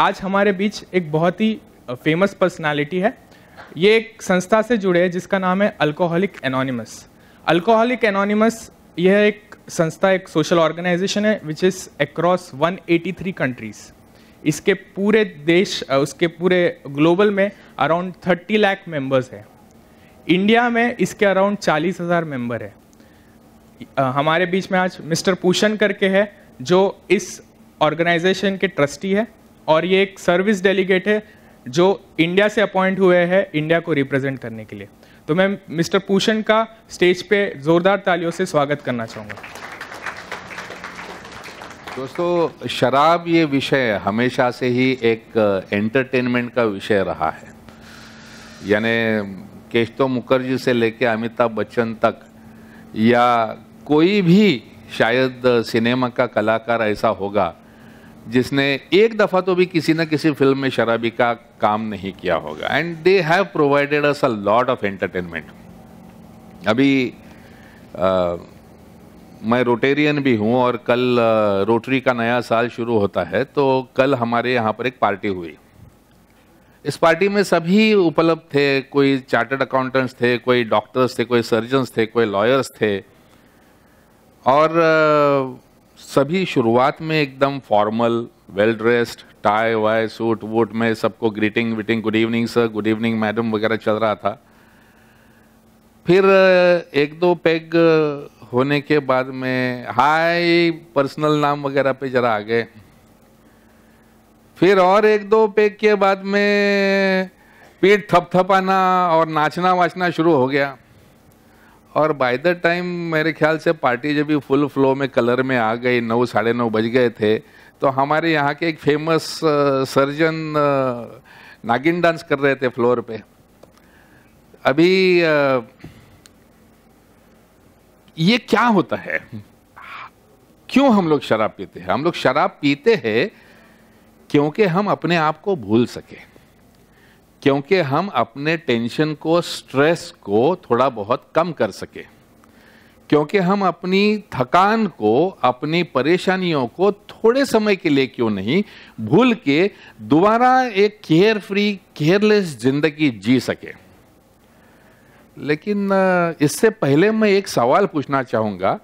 आज हमारे बीच एक बहुत ही फेमस पर्सनालिटी है ये एक संस्था से जुड़े हैं जिसका नाम है अल्कोहलिक एनोनिमस अल्कोहलिक एनोनिमस यह एक संस्था एक सोशल ऑर्गेनाइजेशन है विच इज़ अक्रॉस 183 कंट्रीज इसके पूरे देश उसके पूरे ग्लोबल में अराउंड 30 लाख मेंबर्स है इंडिया में इसके अराउंड चालीस हज़ार मेम्बर है हमारे बीच में आज मिस्टर पूषण करके है जो इस ऑर्गेनाइजेशन के ट्रस्टी है और ये एक सर्विस डेलीगेट है जो इंडिया से अपॉइंट हुए हैं इंडिया को रिप्रेजेंट करने के लिए तो मैं मिस्टर पूषण का स्टेज पे जोरदार तालियों से स्वागत करना चाहूँगा दोस्तों शराब ये विषय हमेशा से ही एक एंटरटेनमेंट का विषय रहा है यानी केशतो मुखर्जी से लेकर अमिताभ बच्चन तक या कोई भी शायद सिनेमा का कलाकार ऐसा होगा जिसने एक दफ़ा तो भी किसी न किसी फिल्म में शराबी का काम नहीं किया होगा and they have provided us a lot of entertainment अभी आ, मैं रोटेरियन भी हूँ और कल रोटरी का नया साल शुरू होता है तो कल हमारे यहाँ पर एक पार्टी हुई इस पार्टी में सभी उपलब्ध थे कोई चार्टर्ड अकाउंटेंट्स थे कोई डॉक्टर्स थे कोई सर्जन्स थे कोई लॉयर्स थे और सभी शुरुआत में एकदम फॉर्मल वेल ड्रेस्ड टाई वाई सूट वूट में सबको ग्रीटिंग विटिंग good evening sir good evening madam वगैरह चल रहा था फिर एक दो पैग होने के बाद में हाय पर्सनल नाम वगैरह पे जरा आ गए फिर और एक दो पैग के बाद में पीठ थपथपाना और नाचना वाचना शुरू हो गया और बाय द टाइम मेरे ख्याल से पार्टी जब भी फुल फ्लो में कलर में आ गई नौ साढ़े नौ बज गए थे तो हमारे यहाँ के एक फेमस सर्जन नागिन डांस कर रहे थे फ्लोर पे अभी ये क्या होता है क्यों हम लोग शराब पीते हैं हम लोग शराब पीते हैं क्योंकि हम अपने आप को भूल सकें क्योंकि हम अपने टेंशन को स्ट्रेस को थोड़ा बहुत कम कर सके क्योंकि हम अपनी थकान को अपनी परेशानियों को थोड़े समय के लिए क्यों नहीं भूल के दोबारा एक केयर फ्री केयरलेस जिंदगी जी सके लेकिन इससे पहले मैं एक सवाल पूछना चाहूंगा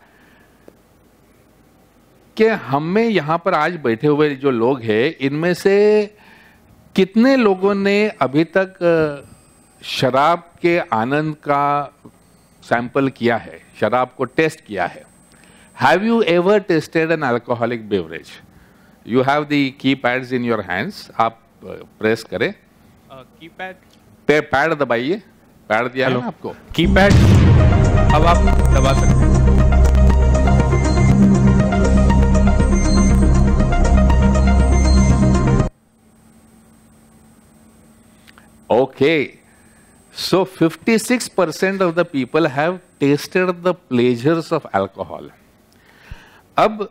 कि हमें यहाँ पर आज बैठे हुए जो लोग हैं इनमें से कितने लोगों ने अभी तक शराब के आनंद का सैंपल किया है शराब को टेस्ट किया है have you ever tested an alcoholic beverage you have the keypads in your hands आप प्रेस करें की पैड पैड दबाइए पैड दिया है आपको की पैड अब आप दबा सकते हैं Okay. So 56% of the people have tasted the pleasures of alcohol. अब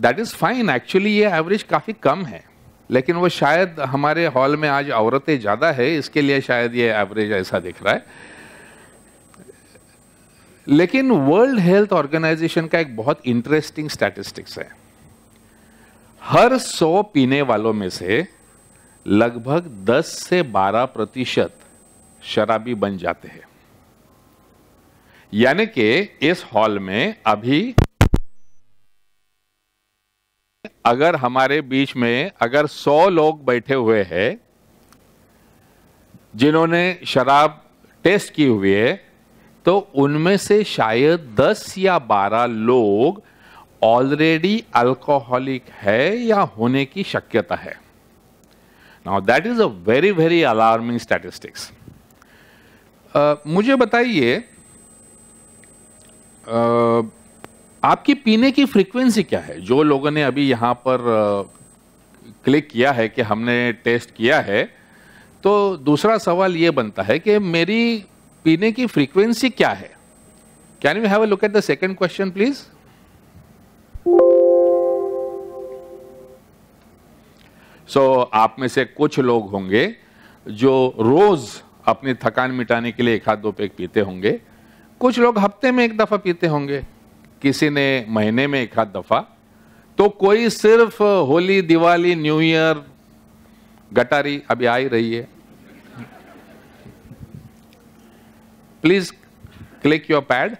दैट इज फाइन एक्चुअली ये एवरेज काफ़ी कम है लेकिन वो शायद हमारे हॉल में आज औरतें ज़्यादा है इसके लिए शायद ये एवरेज ऐसा दिख रहा है लेकिन वर्ल्ड हेल्थ ऑर्गेनाइजेशन का एक बहुत इंटरेस्टिंग स्टैटिस्टिक्स है हर सौ पीने वालों में से लगभग 10 से 12 प्रतिशत शराबी बन जाते हैं यानी कि इस हॉल में अभी अगर हमारे बीच में अगर 100 लोग बैठे हुए हैं जिन्होंने शराब टेस्ट की हुई है तो उनमें से शायद 10 या 12 लोग ऑलरेडी अल्कोहलिक है या होने की शक्यता है now that is a very very alarming statistics मुझे बताइए uh, आपकी पीने की फ्रीक्वेंसी क्या है जो लोगों ने अभी यहाँ पर क्लिक uh, किया है कि हमने टेस्ट किया है तो दूसरा सवाल ये बनता है कि मेरी पीने की फ्रीक्वेंसी क्या है can you have a look at the second question please so आप में से कुछ लोग होंगे जो रोज अपनी थकान मिटाने के लिए एक हाथ दो पेक पीते होंगे कुछ लोग हफ्ते में एक दफ़ा पीते होंगे किसी ने महीने में एक हाथ दफ़ा तो कोई सिर्फ होली दिवाली न्यू ईयर गटारी अभी आ ही रही है please click your pad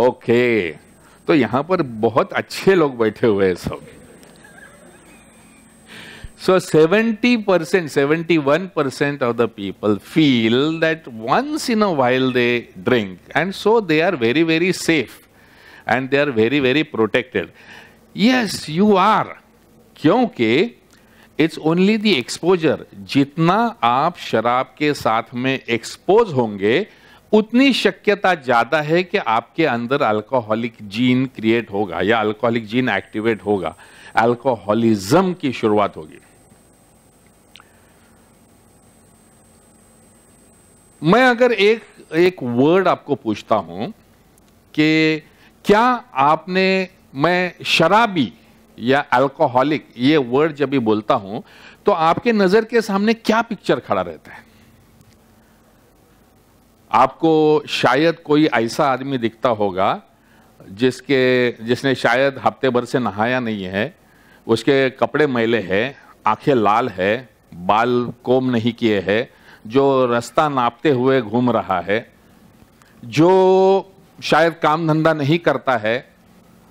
okay तो यहां पर बहुत अच्छे लोग बैठे हुए हैं सब so seventy percent seventy one percent of the people feel that once in a while they drink and so they are very very safe and they are very very protected yes you are क्योंकि it's only the exposure जितना आप शराब के साथ में expose होंगे उतनी शक्यता ज़्यादा है कि आपके अंदर अल्कोहलिक जीन क्रिएट होगा या अल्कोहलिक जीन एक्टिवेट होगा अल्कोहलिज्म की शुरुआत होगी मैं अगर एक एक वर्ड आपको पूछता हूं कि क्या आपने मैं शराबी या अल्कोहलिक ये वर्ड जब भी बोलता हूं तो आपके नज़र के सामने क्या पिक्चर खड़ा रहता है आपको शायद कोई ऐसा आदमी दिखता होगा जिसके जिसने शायद हफ्ते भर से नहाया नहीं है उसके कपड़े मैले हैं आंखें लाल है बाल कोम नहीं किए हैं जो रास्ता नापते हुए घूम रहा है जो शायद काम धंधा नहीं करता है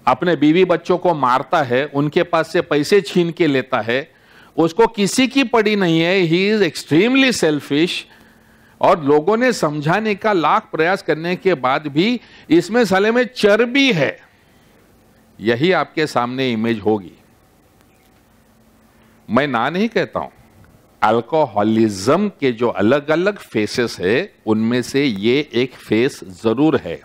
अपने बीवी बच्चों को मारता है उनके पास से पैसे छीन के लेता है उसको किसी की पड़ी नहीं है ही इज़ एक्सट्रीमली सेल्फिश और लोगों ने समझाने का लाख प्रयास करने के बाद भी इसमें साले में चर्बी है यही आपके सामने इमेज होगी मैं ना नहीं कहता हूं अल्कोहलिज्म के जो अलग अलग फेसेस है उनमें से ये एक फेस जरूर है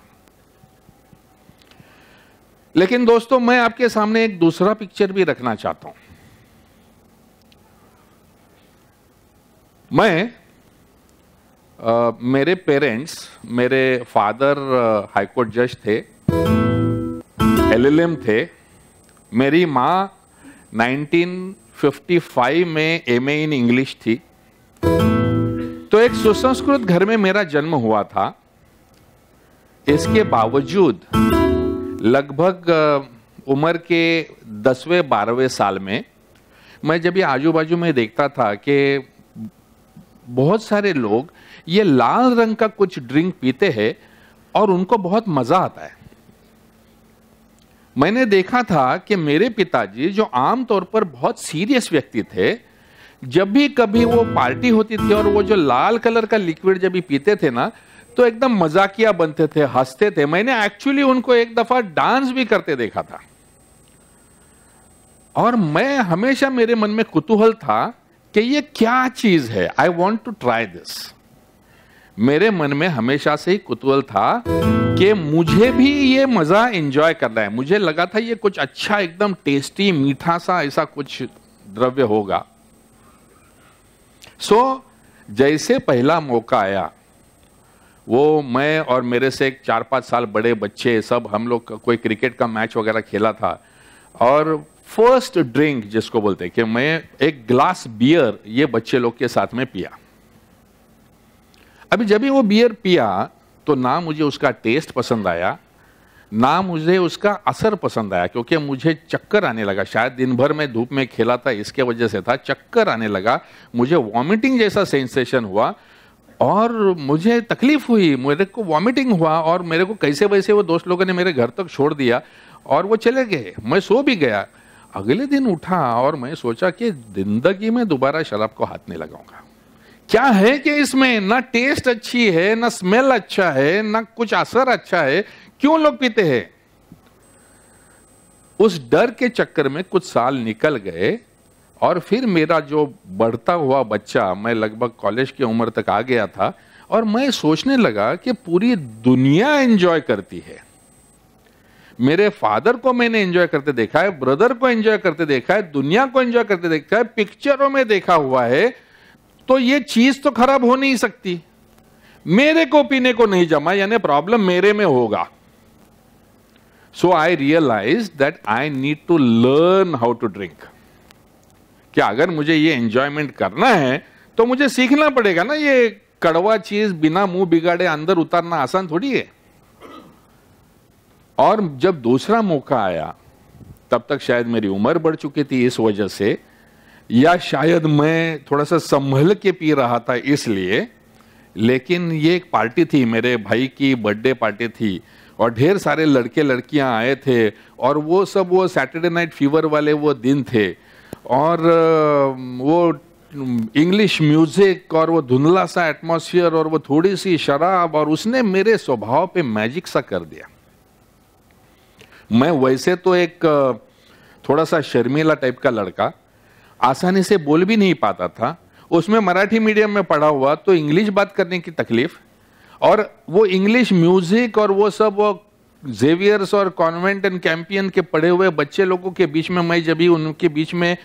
लेकिन दोस्तों मैं आपके सामने एक दूसरा पिक्चर भी रखना चाहता हूं मैं मेरे पेरेंट्स मेरे फादर हाईकोर्ट जज थे एलएलएम थे मेरी माँ 1955 में एम इन इंग्लिश थी तो एक सुसंस्कृत घर में मेरा जन्म हुआ था इसके बावजूद लगभग उम्र के दसवें बारहवें साल में मैं जब ये आजू बाजू में देखता था कि बहुत सारे लोग ये लाल रंग का कुछ ड्रिंक पीते हैं और उनको बहुत मजा आता है मैंने देखा था कि मेरे पिताजी जो आमतौर पर बहुत सीरियस व्यक्ति थे जब भी कभी वो पार्टी होती थी और वो जो लाल कलर का लिक्विड जब भी पीते थे ना तो एकदम मजाकिया बनते थे हंसते थे मैंने एक्चुअली उनको एक दफा डांस भी करते देखा था और मैं हमेशा मेरे मन में कुतूहल था कि ये क्या चीज है I want to try this मेरे मन में हमेशा से ही कुतूहल था कि मुझे भी ये मज़ा एंजॉय करना है मुझे लगा था ये कुछ अच्छा एकदम टेस्टी मीठा सा ऐसा कुछ द्रव्य होगा सो so, जैसे पहला मौका आया वो मैं और मेरे से एक चार पांच साल बड़े बच्चे सब हम लोग कोई क्रिकेट का मैच वगैरह खेला था और फर्स्ट ड्रिंक जिसको बोलते हैं कि मैं एक ग्लास बियर ये बच्चे लोग के साथ में पिया अभी जब भी वो बियर पिया तो ना मुझे उसका टेस्ट पसंद आया ना मुझे उसका असर पसंद आया क्योंकि मुझे चक्कर आने लगा शायद दिन भर में धूप में खेला था इसके वजह से था चक्कर आने लगा मुझे वॉमिटिंग जैसा सेंसेशन हुआ और मुझे तकलीफ हुई मेरे को वॉमिटिंग हुआ और मेरे को कैसे वैसे वो दोस्त लोगों ने मेरे घर तक छोड़ दिया और वो चले गए मैं सो भी गया अगले दिन उठा और मैं सोचा कि जिंदगी में दोबारा शराब को हाथ नहीं लगाऊंगा क्या है कि इसमें ना टेस्ट अच्छी है ना स्मेल अच्छा है ना कुछ असर अच्छा है क्यों लोग पीते हैं उस डर के चक्कर में कुछ साल निकल गए और फिर मेरा जो बढ़ता हुआ बच्चा मैं लगभग कॉलेज की उम्र तक आ गया था और मैं सोचने लगा कि पूरी दुनिया एंजॉय करती है मेरे फादर को मैंने एंजॉय करते देखा है ब्रदर को एंजॉय करते देखा है दुनिया को एंजॉय करते देखा है पिक्चरों में देखा हुआ है तो ये चीज तो खराब हो नहीं सकती मेरे को पीने को नहीं जमा यानी प्रॉब्लम मेरे में होगा so I realise that I need to learn how to drink क्या अगर मुझे ये एंजॉयमेंट करना है तो मुझे सीखना पड़ेगा ना ये कड़वा चीज बिना मुंह बिगाड़े अंदर उतारना आसान थोड़ी है और जब दूसरा मौका आया तब तक शायद मेरी उम्र बढ़ चुकी थी इस वजह से या शायद मैं थोड़ा सा संभल के पी रहा था इसलिए लेकिन ये एक पार्टी थी मेरे भाई की बर्थडे पार्टी थी और ढेर सारे लड़के लड़कियां आए थे और वो सब वो सैटरडे नाइट फीवर वाले वो दिन थे और वो इंग्लिश म्यूजिक और वो धुंधला सा एटमोसफियर और वो थोड़ी सी शराब और उसने मेरे स्वभाव पे मैजिक सा कर दिया मैं वैसे तो एक थोड़ा सा शर्मीला टाइप का लड़का आसानी से बोल भी नहीं पाता था उसमें मराठी मीडियम में पढ़ा हुआ तो इंग्लिश बात करने की तकलीफ और वो इंग्लिश म्यूजिक और वो सब वो जेवियर्स और कॉन्वेंट एंड कैंपियन के पढ़े हुए बच्चे लोगों के बीच में मैं जब भी उनके बीच में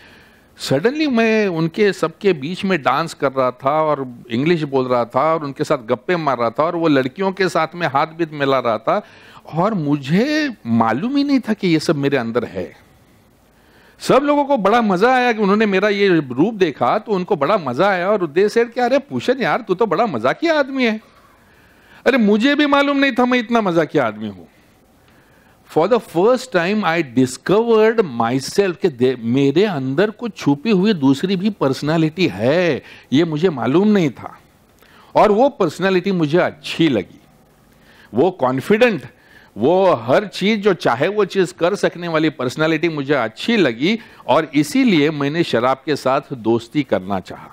सडनली मैं उनके सबके बीच में डांस कर रहा था और इंग्लिश बोल रहा था और उनके साथ गप्पे मार रहा था और वो लड़कियों के साथ में हाथ भी मिला रहा था और मुझे मालूम ही नहीं था कि ये सब मेरे अंदर है सब लोगों को बड़ा मजा आया कि उन्होंने मेरा ये रूप देखा तो उनको बड़ा मजा आया और उदय सेठ क्या अरे पूछन यार तू तो बड़ा मजाकिया आदमी है अरे मुझे भी मालूम नहीं था मैं इतना मजाकिया आदमी हूं for the first time I discovered myself के मेरे अंदर कुछ छुपी हुई दूसरी भी पर्सनैलिटी है ये मुझे मालूम नहीं था और वो पर्सनैलिटी मुझे अच्छी लगी वो कॉन्फिडेंट वो हर चीज़ जो चाहे वो चीज़ कर सकने वाली पर्सनालिटी मुझे अच्छी लगी और इसीलिए मैंने शराब के साथ दोस्ती करना चाहा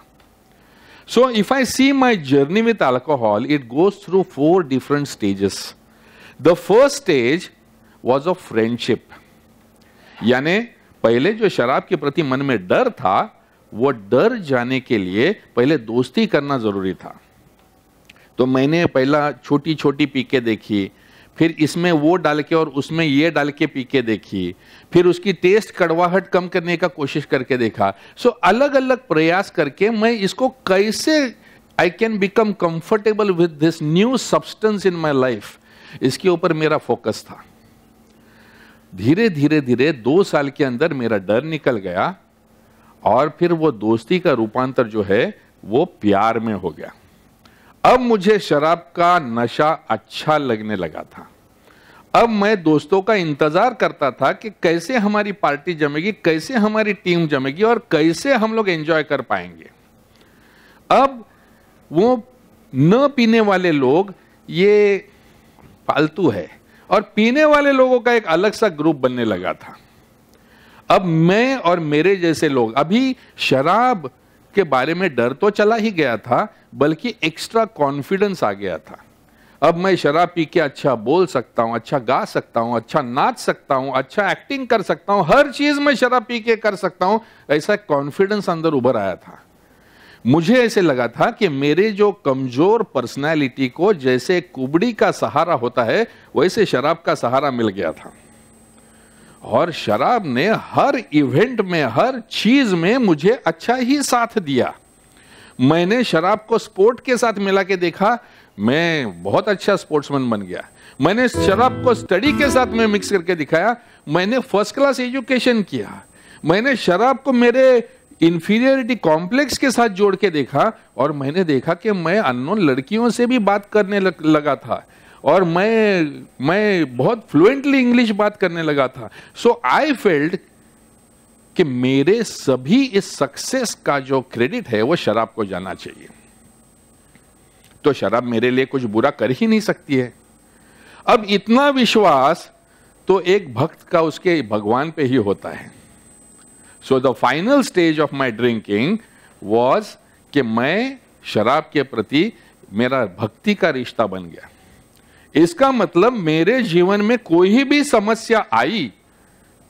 so if I see my journey with alcohol it goes through four different stages the first stage was a friendship यानी पहले जो शराब के प्रति मन में डर था वो डर जाने के लिए पहले दोस्ती करना जरूरी था तो मैंने पहला छोटी छोटी पीके देखी फिर इसमें वो डाल के और उसमें ये डाल के पी के देखी फिर उसकी टेस्ट कड़वाहट कम करने का कोशिश करके देखा सो so, अलग अलग प्रयास करके मैं इसको कैसे I can become comfortable with this new substance in my life इसके ऊपर मेरा फोकस था धीरे धीरे धीरे दो साल के अंदर मेरा डर निकल गया और फिर वो दोस्ती का रूपांतर जो है वो प्यार में हो गया अब मुझे शराब का नशा अच्छा लगने लगा था अब मैं दोस्तों का इंतजार करता था कि कैसे हमारी पार्टी जमेगी कैसे हमारी टीम जमेगी और कैसे हम लोग एंजॉय कर पाएंगे अब वो न पीने वाले लोग ये पालतू है और पीने वाले लोगों का एक अलग सा ग्रुप बनने लगा था अब मैं और मेरे जैसे लोग अभी शराब के बारे में डर तो चला ही गया था बल्कि एक्स्ट्रा कॉन्फिडेंस आ गया था अब मैं शराब पी के अच्छा बोल सकता हूँ अच्छा गा सकता हूँ अच्छा नाच सकता हूँ अच्छा एक्टिंग कर सकता हूँ हर चीज में शराब पी के कर सकता हूँ ऐसा कॉन्फिडेंस अंदर उभर आया था मुझे ऐसे लगा था कि मेरे जो कमजोर पर्सनैलिटी को जैसे कुबड़ी का सहारा होता है वैसे शराब का सहारा मिल गया था और शराब ने हर इवेंट में हर चीज में मुझे अच्छा ही साथ दिया मैंने शराब को स्पोर्ट के साथ मिला के देखा मैं बहुत अच्छा स्पोर्ट्समैन बन गया मैंने शराब को स्टडी के साथ में मिक्स करके दिखाया मैंने फर्स्ट क्लास एजुकेशन किया मैंने शराब को मेरे इंफीरियरिटी कॉम्प्लेक्स के साथ जोड़ के देखा और मैंने देखा कि मैं अननोन लड़कियों से भी बात करने लगा था और मैं मैं बहुत फ्लुएंटली इंग्लिश बात करने लगा था सो आई फेल्ड कि मेरे सभी इस सक्सेस का जो क्रेडिट है वो शराब को जाना चाहिए तो शराब मेरे लिए कुछ बुरा कर ही नहीं सकती है अब इतना विश्वास तो एक भक्त का उसके भगवान पे ही होता है so the final stage of my drinking was कि मैं शराब के प्रति मेरा भक्ति का रिश्ता बन गया इसका मतलब मेरे जीवन में कोई भी समस्या आई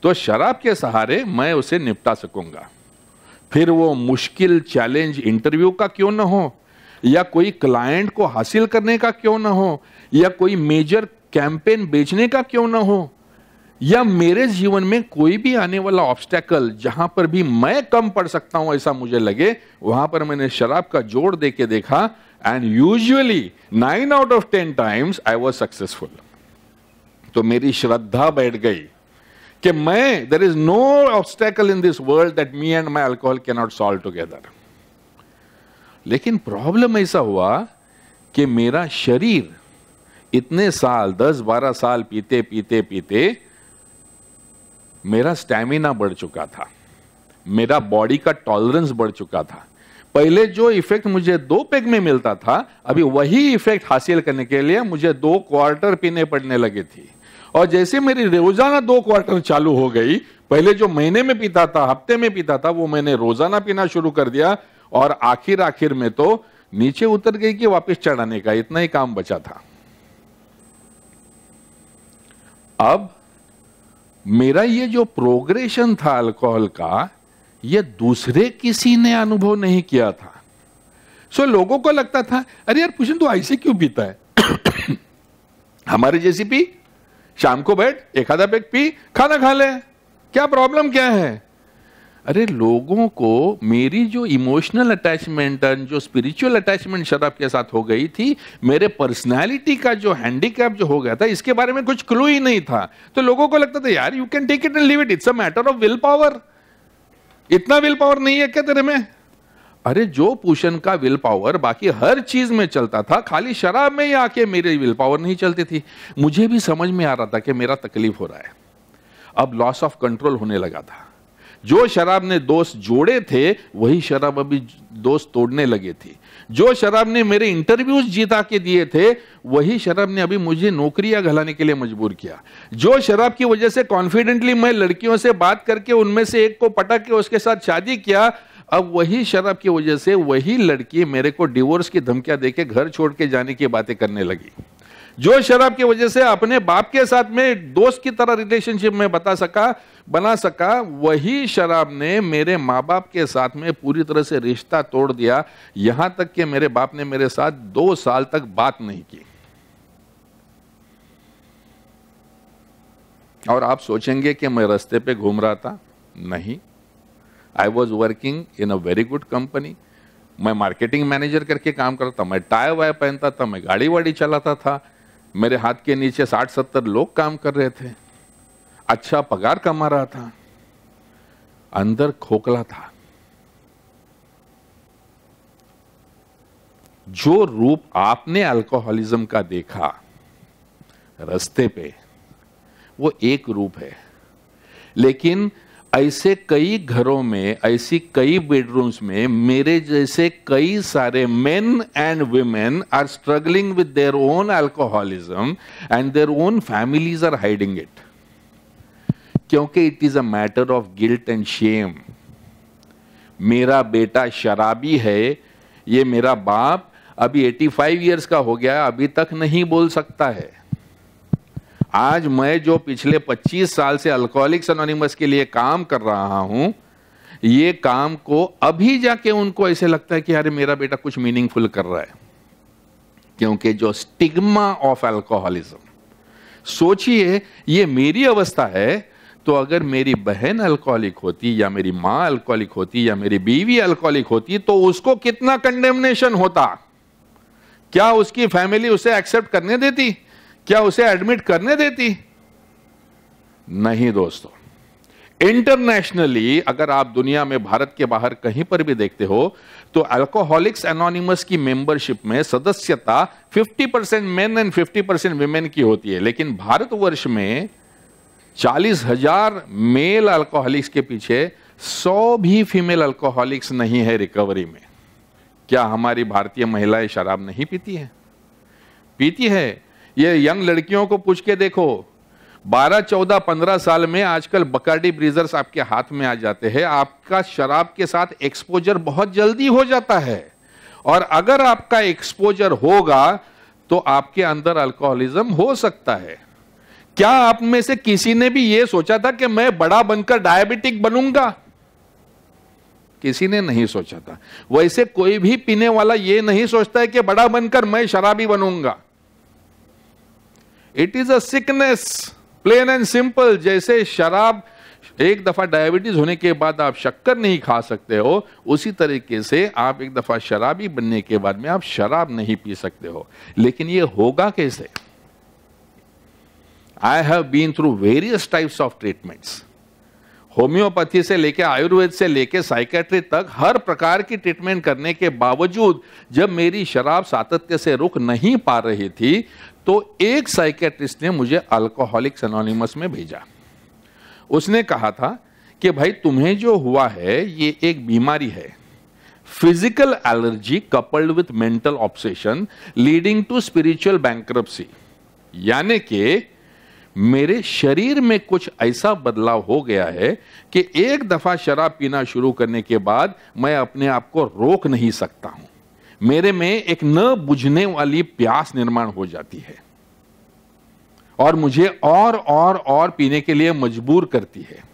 तो शराब के सहारे मैं उसे निपटा सकूंगा फिर वो मुश्किल चैलेंज इंटरव्यू का क्यों ना हो या कोई क्लाइंट को हासिल करने का क्यों ना हो या कोई मेजर कैंपेन बेचने का क्यों ना हो या मेरे जीवन में कोई भी आने वाला ऑब्स्टेकल जहां पर भी मैं कम पड़ सकता हूं ऐसा मुझे लगे वहां पर मैंने शराब का जोड़ दे के देखा and usually nine out of ten times I was successful तो मेरी श्रद्धा बैठ गई कि मैं there is no obstacle in this world that me and my alcohol cannot solve together लेकिन प्रॉब्लम ऐसा हुआ कि मेरा शरीर इतने साल दस बारह साल पीते पीते पीते मेरा स्टैमिना बढ़ चुका था मेरा बॉडी का टॉलरेंस बढ़ चुका था पहले जो इफेक्ट मुझे दो पेग में मिलता था अभी वही इफेक्ट हासिल करने के लिए मुझे दो क्वार्टर पीने पड़ने लगे थी और जैसे मेरी रोजाना दो क्वार्टर चालू हो गई पहले जो महीने में पीता था हफ्ते में पीता था वो मैंने रोजाना पीना शुरू कर दिया और आखिर आखिर में तो नीचे उतर गई कि वापस चढ़ाने का इतना ही काम बचा था अब मेरा ये जो प्रोग्रेशन था अल्कोहल का यह दूसरे किसी ने अनुभव नहीं किया था सो लोगों को लगता था अरे यार पूछ तो ऐसे क्यों पीता है हमारे जैसी पी शाम को बैठ एक आधा पैक पी खाना खा ले क्या प्रॉब्लम क्या है अरे लोगों को मेरी जो इमोशनल अटैचमेंट जो स्पिरिचुअल अटैचमेंट शराब के साथ हो गई थी मेरे पर्सनालिटी का जो हैंडीकैप जो हो गया था इसके बारे में कुछ क्लू ही नहीं था तो लोगों को लगता था यार you can take it and leave it it's a matter of will power इतना विल पावर नहीं है क्या तेरे में अरे जो पूषण का विल पावर बाकी हर चीज में चलता था खाली शराब में ही आके मेरी विल पावर नहीं चलती थी मुझे भी समझ में आ रहा था कि मेरा तकलीफ हो रहा है अब लॉस ऑफ कंट्रोल होने लगा था जो शराब ने दोस्त जोड़े थे वही शराब अभी दोस्त तोड़ने लगे थी जो शराब ने मेरे इंटरव्यूज जीता के दिए थे वही शराब ने अभी मुझे नौकरियां घलाने के लिए मजबूर किया जो शराब की वजह से कॉन्फिडेंटली मैं लड़कियों से बात करके उनमें से एक को पटक के उसके साथ शादी किया अब वही शराब की वजह से वही लड़की मेरे को डिवोर्स की धमकियां देके घर छोड़ के जाने की बातें करने लगी जो शराब की वजह से अपने बाप के साथ में दोस्त की तरह रिलेशनशिप में बता सका बना सका वही शराब ने मेरे माँ बाप के साथ में पूरी तरह से रिश्ता तोड़ दिया यहां तक कि मेरे बाप ने मेरे साथ दो साल तक बात नहीं की और आप सोचेंगे कि मैं रास्ते पे घूम रहा था नहीं I was working in a very good company मैं मार्केटिंग मैनेजर करके काम करता था मैं टाई वाई पहनता था मैं गाड़ी वाड़ी चलाता था मेरे हाथ के नीचे साठ सत्तर लोग काम कर रहे थे अच्छा पगार कमा रहा था अंदर खोखला था जो रूप आपने अल्कोहलिज्म का देखा रस्ते पे वो एक रूप है लेकिन ऐसे कई घरों में ऐसी कई बेडरूम्स में मेरे जैसे कई सारे men and women are struggling with their own alcoholism and their own families are hiding it क्योंकि it is a matter of guilt and shame मेरा बेटा शराबी है ये मेरा बाप अभी 85 इयर्स का हो गया अभी तक नहीं बोल सकता है आज मैं जो पिछले 25 साल से अल्कोहलिक्स अनोनिमस के लिए काम कर रहा हूं ये काम को अभी जाके उनको ऐसे लगता है कि अरे मेरा बेटा कुछ मीनिंगफुल कर रहा है क्योंकि जो स्टिग्मा ऑफ अल्कोहलिज्म सोचिए ये मेरी अवस्था है तो अगर मेरी बहन अल्कोहलिक होती या मेरी माँ अल्कोहलिक होती या मेरी बीवी अल्कोहलिक होती तो उसको कितना कंडेमनेशन होता क्या उसकी फैमिली उसे एक्सेप्ट करने देती क्या उसे एडमिट करने देती नहीं दोस्तों इंटरनेशनली अगर आप दुनिया में भारत के बाहर कहीं पर भी देखते हो तो अल्कोहलिक्स एनोनिमस की मेंबरशिप में सदस्यता 50 percent men and 50 percent women की होती है लेकिन भारतवर्ष में चालीस हजार मेल अल्कोहलिक्स के पीछे सौ भी फीमेल अल्कोहलिक्स नहीं है रिकवरी में क्या हमारी भारतीय महिलाएं शराब नहीं पीती है पीती है ये यंग लड़कियों को पूछ के देखो 12, 14, 15 साल में आजकल बकाडी ब्रीजर्स आपके हाथ में आ जाते हैं आपका शराब के साथ एक्सपोजर बहुत जल्दी हो जाता है और अगर आपका एक्सपोजर होगा तो आपके अंदर अल्कोहलिज्म हो सकता है क्या आप में से किसी ने भी यह सोचा था कि मैं बड़ा बनकर डायबिटिक बनूंगा किसी ने नहीं सोचा था वैसे कोई भी पीने वाला यह नहीं सोचता है कि बड़ा बनकर मैं शराबी बनूंगा it is as plain and simple जैसे शराब एक दफा डायबिटीज होने के बाद आप शक्कर नहीं खा सकते हो उसी तरीके से आप एक दफा शराबी बनने के बाद में आप शराब नहीं पी सकते हो लेकिन ये होगा कैसे I have been through various types of treatments homeopathy से लेके आयुर्वेद से लेके साइकेट्री तक हर प्रकार की ट्रीटमेंट करने के बावजूद जब मेरी शराब सातत्य से रुक नहीं पा रही थी तो एक साइकेट्रिस्ट ने मुझे अल्कोहलिक्स अनोनिमस में भेजा उसने कहा था कि भाई तुम्हें जो हुआ है ये एक बीमारी है physical allergy coupled with mental obsession leading to spiritual bankruptcy यानी कि मेरे शरीर में कुछ ऐसा बदलाव हो गया है कि एक दफा शराब पीना शुरू करने के बाद मैं अपने आप को रोक नहीं सकता हूं मेरे में एक न बुझने वाली प्यास निर्माण हो जाती है और मुझे और और और पीने के लिए मजबूर करती है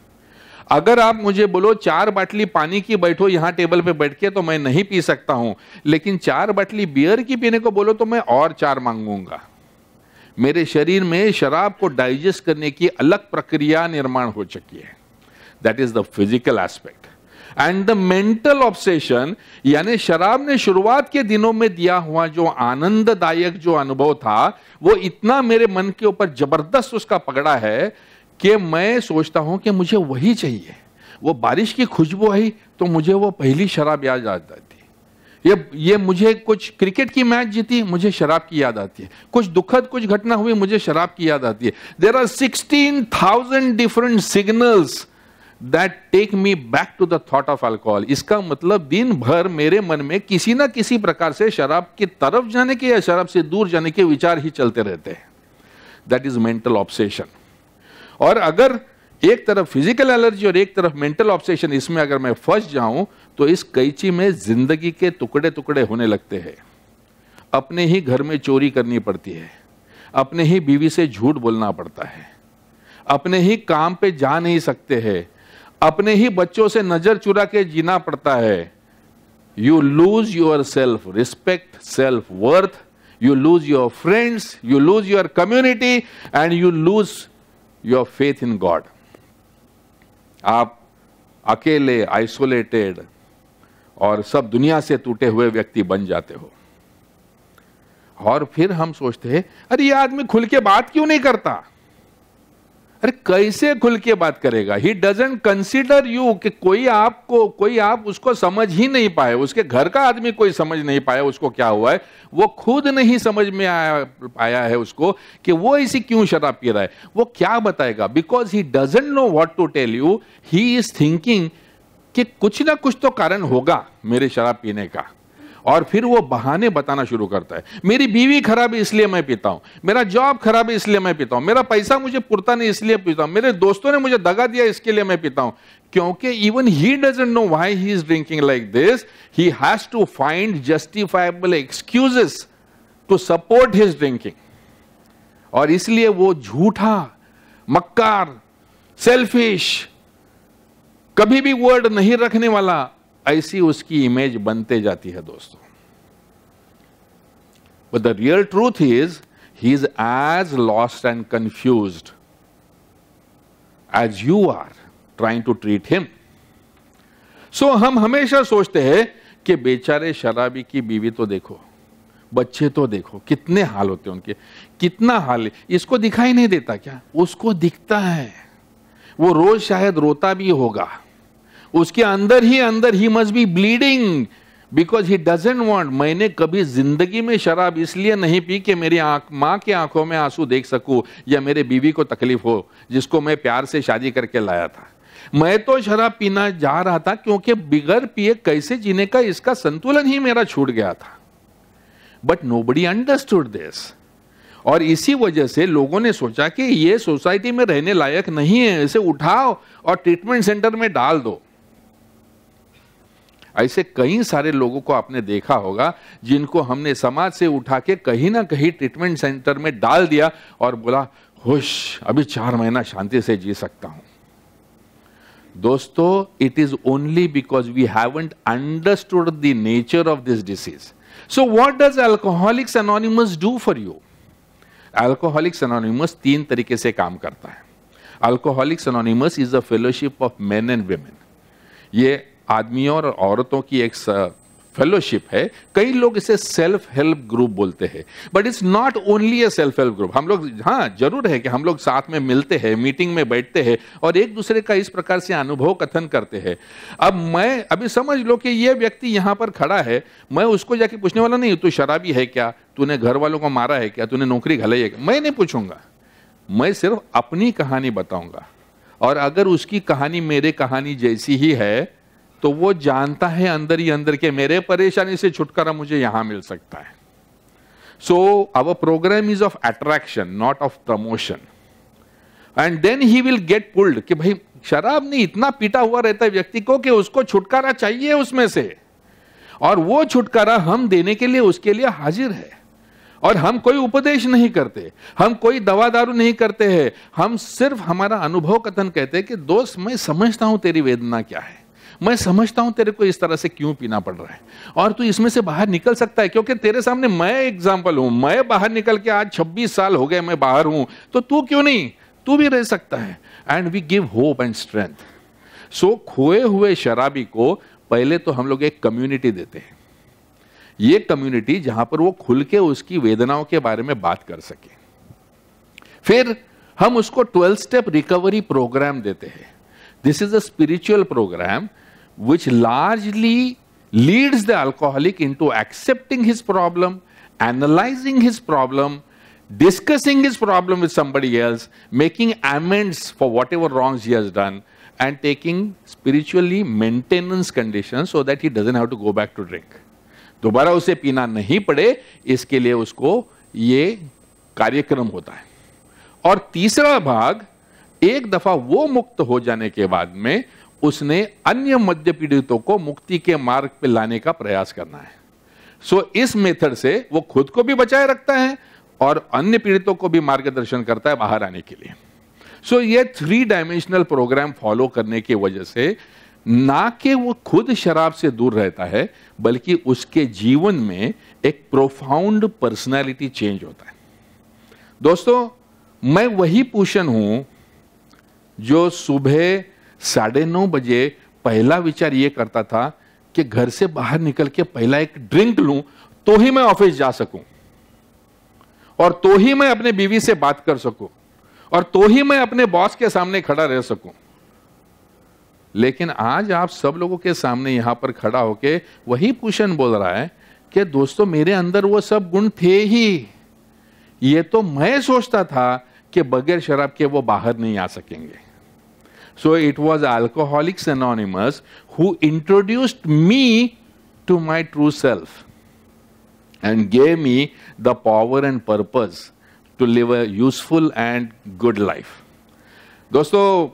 अगर आप मुझे बोलो चार बाटली पानी की बैठो यहां टेबल पे बैठ के तो मैं नहीं पी सकता हूं लेकिन चार बाटली बियर की पीने को बोलो तो मैं और चार मांगूंगा मेरे शरीर में शराब को डाइजेस्ट करने की अलग प्रक्रिया निर्माण हो चुकी है that is the physical aspect and the mental obsession यानी शराब ने शुरुआत के दिनों में दिया हुआ जो आनंददायक जो अनुभव था वो इतना मेरे मन के ऊपर जबरदस्त उसका पकड़ा है कि मैं सोचता हूं कि मुझे वही चाहिए वो बारिश की खुशबू आई तो मुझे वो पहली शराब याद आ जाती ये ये मुझे कुछ क्रिकेट की मैच जीती मुझे शराब की याद आती है कुछ दुखद कुछ घटना हुई मुझे शराब की याद आती है there are sixteen thousand different signals that take me back to the thought of alcohol इसका मतलब दिन भर मेरे मन में किसी ना किसी प्रकार से शराब की तरफ जाने के या शराब से दूर जाने के विचार ही चलते रहते हैं दैट इज मेंटल ऑब्सेशन और अगर एक तरफ फिजिकल एलर्जी और एक तरफ मेंटल ऑब्सेशन इसमें अगर मैं फंस जाऊं तो इस कैची में जिंदगी के टुकड़े टुकड़े होने लगते हैं अपने ही घर में चोरी करनी पड़ती है अपने ही बीवी से झूठ बोलना पड़ता है अपने ही काम पे जा नहीं सकते हैं अपने ही बच्चों से नजर चुरा के जीना पड़ता है you lose your self respect self worth you lose your friends you lose your community and you lose your faith in God आप अकेले आइसोलेटेड और सब दुनिया से टूटे हुए व्यक्ति बन जाते हो और फिर हम सोचते हैं अरे ये आदमी खुल के बात क्यों नहीं करता अरे कैसे खुल के बात करेगा ही डजेंट कंसिडर यू कि कोई आपको कोई आप उसको समझ ही नहीं पाए उसके घर का आदमी कोई समझ नहीं पाया उसको क्या हुआ है वो खुद नहीं समझ में आया पाया है उसको कि वो इसी क्यों शराब पी रहा है वो क्या बताएगा because he doesn't know what to tell you he is thinking कि कुछ ना कुछ तो कारण होगा मेरे शराब पीने का और फिर वो बहाने बताना शुरू करता है मेरी बीवी खराब है इसलिए मैं पीता हूं मेरा जॉब खराब है इसलिए मैं पीता हूं मेरा पैसा मुझे पुरता नहीं इसलिए पीता हूं मेरे दोस्तों ने मुझे दगा दिया इसके लिए मैं पीता हूं क्योंकि even he doesn't know why he is drinking like this he has to find justifiable excuses to support his drinking और इसलिए वो झूठा मक्कार सेल्फिश कभी भी वर्ड नहीं रखने वाला ऐसी उसकी इमेज बनते जाती है दोस्तों but the real truth is he is as lost and confused as you are trying to treat him so हम हमेशा सोचते हैं कि बेचारे शराबी की बीवी तो देखो बच्चे तो देखो कितने हाल होते हैं उनके कितना हाल इसको दिखाई नहीं देता क्या उसको दिखता है वो रोज शायद रोता भी होगा उसके अंदर ही अंदर ही must be bleeding because he doesn't want मैंने कभी जिंदगी में शराब इसलिए नहीं पी कि मेरी आँख माँ की आंखों में आंसू देख सकूँ या मेरे बीवी को तकलीफ हो जिसको मैं प्यार से शादी करके लाया था मैं तो शराब पीना जा रहा था क्योंकि बिगर पिए कैसे जीने का इसका संतुलन ही मेरा छूट गया था but nobody understood this और इसी वजह से लोगों ने सोचा कि ये सोसाइटी में रहने लायक नहीं है इसे उठाओ और ट्रीटमेंट सेंटर में डाल दो ऐसे कई सारे लोगों को आपने देखा होगा जिनको हमने समाज से उठा के कहीं ना कहीं ट्रीटमेंट सेंटर में डाल दिया और बोला होश अभी चार महीना शांति से जी सकता हूं दोस्तों it is only because we haven't understood the nature of this disease so what does alcoholics anonymous do for you alcoholics anonymous तीन तरीके से काम करता है alcoholics anonymous is a fellowship of men and women ये आदमियों और औरतों की एक फेलोशिप है कई लोग इसे सेल्फ हेल्प ग्रुप बोलते हैं but it's not only a self help group हम लोग हाँ जरूर है कि हम लोग साथ में मिलते हैं मीटिंग में बैठते हैं और एक दूसरे का इस प्रकार से अनुभव कथन करते हैं अब मैं अभी समझ लो कि ये व्यक्ति यहाँ पर खड़ा है मैं उसको जाके पूछने वाला नहीं तू शराबी है क्या तूने घर वालों को मारा है क्या तूने नौकरी घलाई है मैं नहीं पूछूंगा मैं सिर्फ अपनी कहानी बताऊंगा और अगर उसकी कहानी मेरे कहानी जैसी ही है तो वो जानता है अंदर ही अंदर के मेरे परेशानी से छुटकारा मुझे यहां मिल सकता है so our program is of attraction not of promotion and then he will get pulled कि भाई शराब नहीं इतना पीटा हुआ रहता है व्यक्ति को कि उसको छुटकारा चाहिए उसमें से और वो छुटकारा हम देने के लिए उसके लिए हाजिर है और हम कोई उपदेश नहीं करते हम कोई दवा दारू नहीं करते हैं हम सिर्फ हमारा अनुभव कथन कहते हैं कि दोस्त मैं समझता हूं तेरी वेदना क्या है मैं समझता हूं तेरे को इस तरह से क्यों पीना पड़ रहा है और तू इसमें से बाहर निकल सकता है क्योंकि तेरे सामने मैं एग्जाम्पल हूं मैं बाहर निकल के आज छब्बीस साल हो गए मैं बाहर हूं तो तू क्यों नहीं तू भी रह सकता है and we give hope and strength so खोए हुए शराबी को पहले तो हम लोग एक कम्युनिटी देते हैं ये कम्युनिटी जहां पर वो खुल के उसकी वेदनाओं के बारे में बात कर सके फिर हम उसको ट्वेल्व स्टेप रिकवरी प्रोग्राम देते हैं this is a spiritual program which largely leads the alcoholic into accepting his problem, analyzing his problem, discussing his problem with somebody else, making amends for whatever wrongs he has done, and taking spiritually maintenance conditions so that he doesn't have to go back to drink. दोबारा उसे पीना नहीं पड़े इसके लिए उसको ये कार्यक्रम होता है और तीसरा भाग एक दफा वो मुक्त हो जाने के बाद में उसने अन्य मध्य पीड़ितों को मुक्ति के मार्ग पर लाने का प्रयास करना है सो so, इस मेथड से वो खुद को भी बचाए रखता है और अन्य पीड़ितों को भी मार्गदर्शन करता है बाहर आने के लिए सो so, ये थ्री डायमेंशनल प्रोग्राम फॉलो करने की वजह से ना कि वो खुद शराब से दूर रहता है बल्कि उसके जीवन में एक प्रोफाउंड पर्सनैलिटी चेंज होता है दोस्तों मैं वही पूषण हूं जो सुबह साढ़े नौ बजे पहला विचार ये करता था कि घर से बाहर निकल के पहला एक ड्रिंक लू तो ही मैं ऑफिस जा सकूं और तो ही मैं अपने बीवी से बात कर सकूं और तो ही मैं अपने बॉस के सामने खड़ा रह सकूं लेकिन आज आप सब लोगों के सामने यहां पर खड़ा होके वही पूषण बोल रहा है कि दोस्तों मेरे अंदर वो सब गुण थे ही ये तो मैं सोचता था कि बगैर शराब के वो बाहर नहीं आ सकेंगे So it was Alcoholics Anonymous who introduced me to my true self and gave me the power and purpose to live a useful and good life. दोस्तों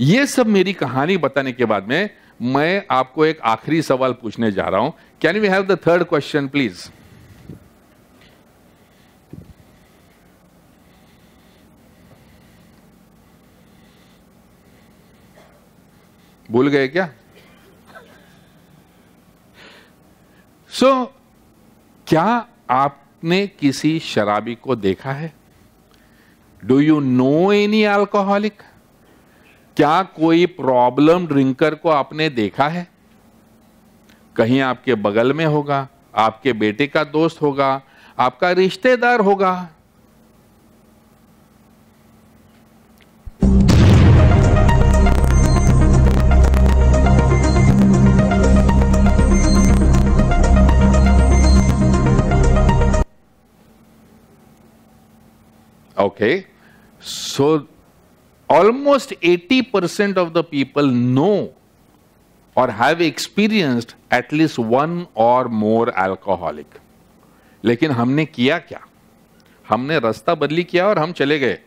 ये सब मेरी कहानी बताने के बाद में मैं आपको एक आखिरी सवाल पूछने जा रहा हूं can we have the third question please भूल गए क्या सो so, क्या आपने किसी शराबी को देखा है do you know any alcoholic क्या कोई प्रॉब्लम ड्रिंकर को आपने देखा है कहीं आपके बगल में होगा आपके बेटे का दोस्त होगा आपका रिश्तेदार होगा Okay. So almost 80% of the people know or have experienced at least one or more alcoholic. लेकिन हमने किया क्या हमने रास्ता बदली किया और हम चले गए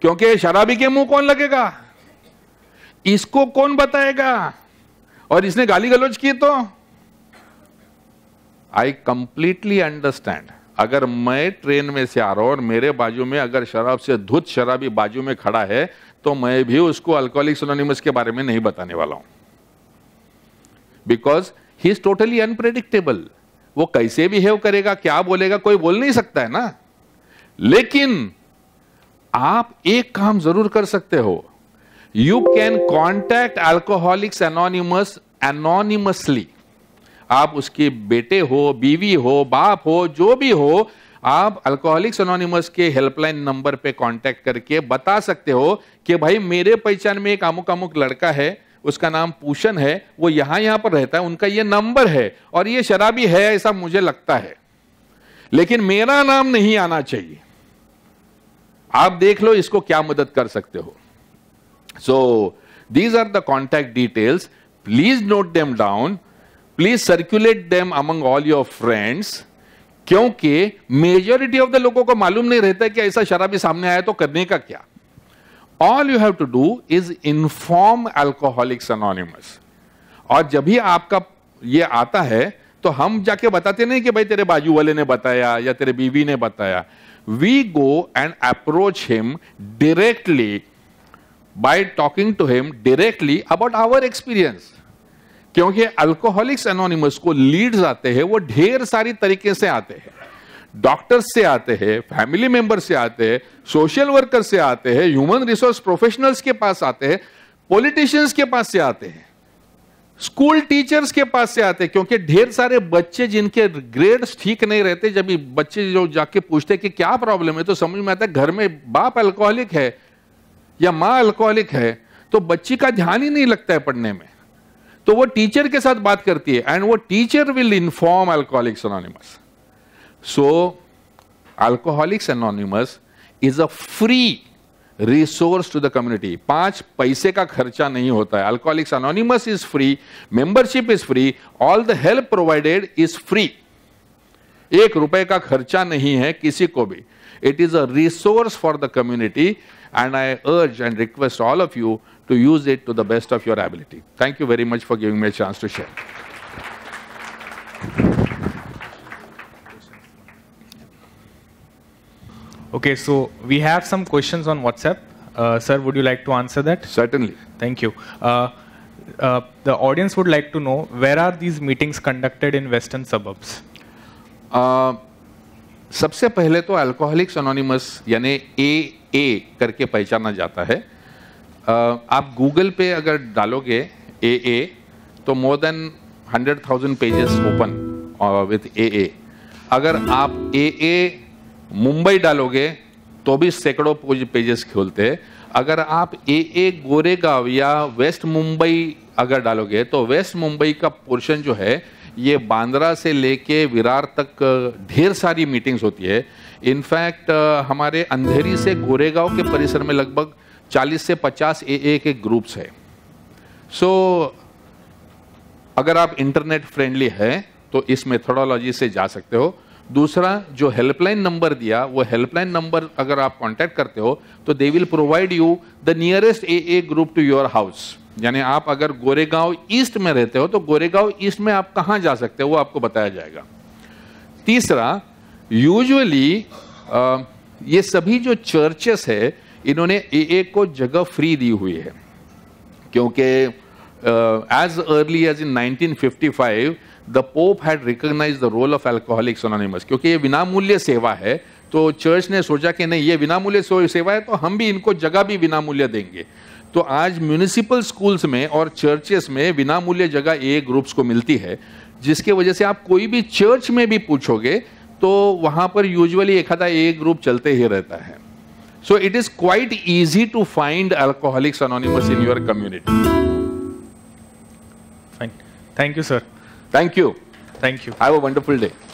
क्योंकि शराबी के मुंह कौन लगेगा इसको कौन बताएगा और इसने गाली गलोच की तो आई कंप्लीटली अंडरस्टैंड अगर मैं ट्रेन में से आ रहा हूँ और मेरे बाजू में अगर शराब से धुत शराबी बाजू में खड़ा है तो मैं भी उसको अल्कोहलिक सोनोनिमस के बारे में नहीं बताने वाला हूं because he is totally unpredictable वो कैसे बिहेव करेगा क्या बोलेगा कोई बोल नहीं सकता है ना लेकिन आप एक काम जरूर कर सकते हो you can contact alcoholics anonymous anonymously आप उसके बेटे हो बीवी हो बाप हो जो भी हो आप अल्कोहलिक्स अनोनिमस के हेल्पलाइन नंबर पे कांटेक्ट करके बता सकते हो कि भाई मेरे पहचान में एक अमुक अमुक लड़का है उसका नाम पूषण है वो यहाँ यहाँ पर रहता है उनका ये नंबर है और ये शराबी है ऐसा मुझे लगता है लेकिन मेरा नाम नहीं आना चाहिए आप देख लो इसको क्या मदद कर सकते हो so these are the contact details please note them down please circulate them among all your friends क्योंकि मेजोरिटी ऑफ द लोगों को मालूम नहीं रहता कि ऐसा शराबी सामने आया तो करने का क्या all you have to do is inform alcoholics anonymous और जब भी आपका ये आता है तो हम जाके बताते नहीं कि भाई तेरे बाजू वाले ने बताया या तेरे बीवी ने बताया we go and approach him directly by talking to him directly about our experience क्योंकि अल्कोहलिक्स एनोनिमस को लीड्स आते हैं वो ढेर सारी तरीके से आते हैं डॉक्टर्स से आते हैं फैमिली मेंबर से आते हैं सोशल वर्कर से आते हैं ह्यूमन रिसोर्स प्रोफेशनल्स के पास आते हैं पॉलिटिशियंस के पास से आते हैं स्कूल टीचर्स के पास से आते हैं क्योंकि ढेर सारे बच्चे जिनके ग्रेड्स ठीक नहीं रहते जब बच्चे जो जाके पूछते कि क्या प्रॉब्लम है तो समझ में आता है घर में बाप अल्कोहलिक है या माँ अल्कोहलिक है तो बच्ची का ध्यान ही नहीं लगता है पढ़ने में तो वो टीचर के साथ बात करती है एंड वो teacher will inform alcoholics anonymous so alcoholics anonymous is a free resource to the community पांच पैसे का खर्चा नहीं होता है alcoholics anonymous is free membership is free all the help provided is free एक रुपए का खर्चा नहीं है किसी को भी it is a resource for the community and I urge and request all of you to use it to the best of your ability. Thank you very much for giving me a chance to share. Okay, so we have some questions on WhatsApp. Uh, sir, would you like to answer that? Certainly. Thank you. Uh, uh, the audience would like to know where are these meetings conducted in western suburbs? सबसे पहले तो alcoholics anonymous यानी ए ए करके पहचाना जाता है आप Google पे अगर डालोगे ए ए तो more than hundred thousand pages open with A A अगर आप ए ए मुंबई डालोगे तो भी सैकड़ों पेजेस खोलते अगर आप ए ए गोरेगांव या वेस्ट मुंबई अगर डालोगे तो वेस्ट मुंबई का पोर्शन जो है ये बांद्रा से लेके विरार तक ढेर सारी मीटिंग्स होती है इनफैक्ट हमारे अंधेरी से गोरेगांव के परिसर में लगभग चालीस से पचास ए ए के ग्रुप्स है सो so, अगर आप इंटरनेट फ्रेंडली है तो इस मेथोडोलॉजी से जा सकते हो दूसरा जो हेल्पलाइन नंबर दिया वो हेल्पलाइन नंबर अगर आप कांटेक्ट करते हो तो they will provide you the nearest A A group to your house यानी आप अगर गोरेगांव ईस्ट में रहते हो तो गोरेगांव ईस्ट में आप कहाँ जा सकते हो वो आपको बताया जाएगा तीसरा यूजुअली ये सभी जो चर्चेस है इन्होंने ए को जगह फ्री दी हुई है क्योंकि as early as in 1955 the pope had recognise the role of alcoholics anonymous क्योंकि ये विनामूल्य सेवा है तो चर्च ने सोचा कि नहीं ये विनामूल्य सेवा है तो हम भी इनको जगह भी विनामूल्य देंगे तो आज म्यूनिसिपल स्कूल्स में और चर्चेस में विनामूल्य जगह ए ग्रुप्स को मिलती है जिसके वजह से आप कोई भी चर्च में भी पूछोगे तो वहाँ पर यूजुअली एक आधा ए ग्रुप चलते ही रहता है So it is quite easy to find Alcoholics Anonymous in your community. Fine. Thank you, sir. Thank you. Thank you. Have a wonderful day.